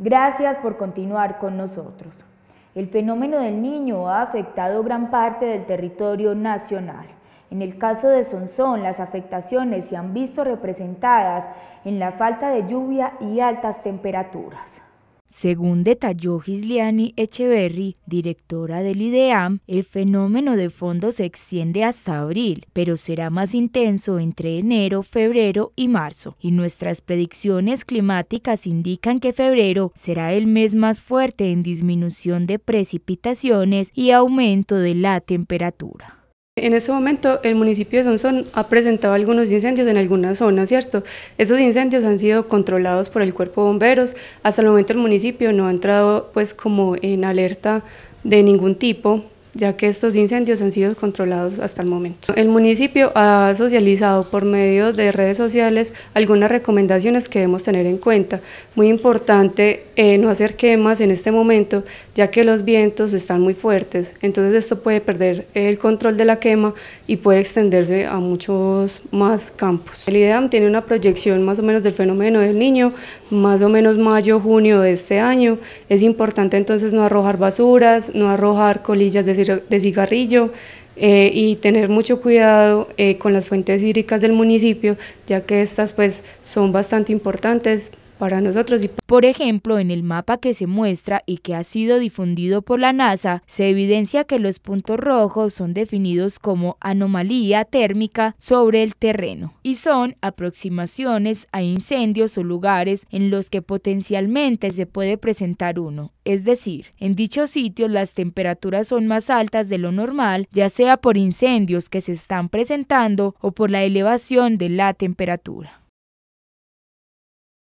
Gracias por continuar con nosotros. El fenómeno del niño ha afectado gran parte del territorio nacional. En el caso de Sonsón, las afectaciones se han visto representadas en la falta de lluvia y altas temperaturas. Según detalló Gisliani Echeverry, directora del IDEAM, el fenómeno de fondo se extiende hasta abril, pero será más intenso entre enero, febrero y marzo. Y nuestras predicciones climáticas indican que febrero será el mes más fuerte en disminución de precipitaciones y aumento de la temperatura. En este momento el municipio de Sonsón ha presentado algunos incendios en algunas zonas, ¿cierto? Esos incendios han sido controlados por el cuerpo de bomberos, hasta el momento el municipio no ha entrado pues como en alerta de ningún tipo ya que estos incendios han sido controlados hasta el momento. El municipio ha socializado por medio de redes sociales algunas recomendaciones que debemos tener en cuenta. Muy importante eh, no hacer quemas en este momento, ya que los vientos están muy fuertes, entonces esto puede perder el control de la quema y puede extenderse a muchos más campos. El IDEAM tiene una proyección más o menos del fenómeno del niño, más o menos mayo, junio de este año. Es importante entonces no arrojar basuras, no arrojar colillas de de, cigarrillo eh, y tener mucho cuidado eh, con las fuentes hídricas del municipio, ya que estas pues son bastante importantes para nosotros. Por ejemplo, en el mapa que se muestra y que ha sido difundido por la NASA, se evidencia que los puntos rojos son definidos como anomalía térmica sobre el terreno y son aproximaciones a incendios o lugares en los que potencialmente se puede presentar uno. Es decir, en dichos sitios las temperaturas son más altas de lo normal, ya sea por incendios que se están presentando o por la elevación de la temperatura.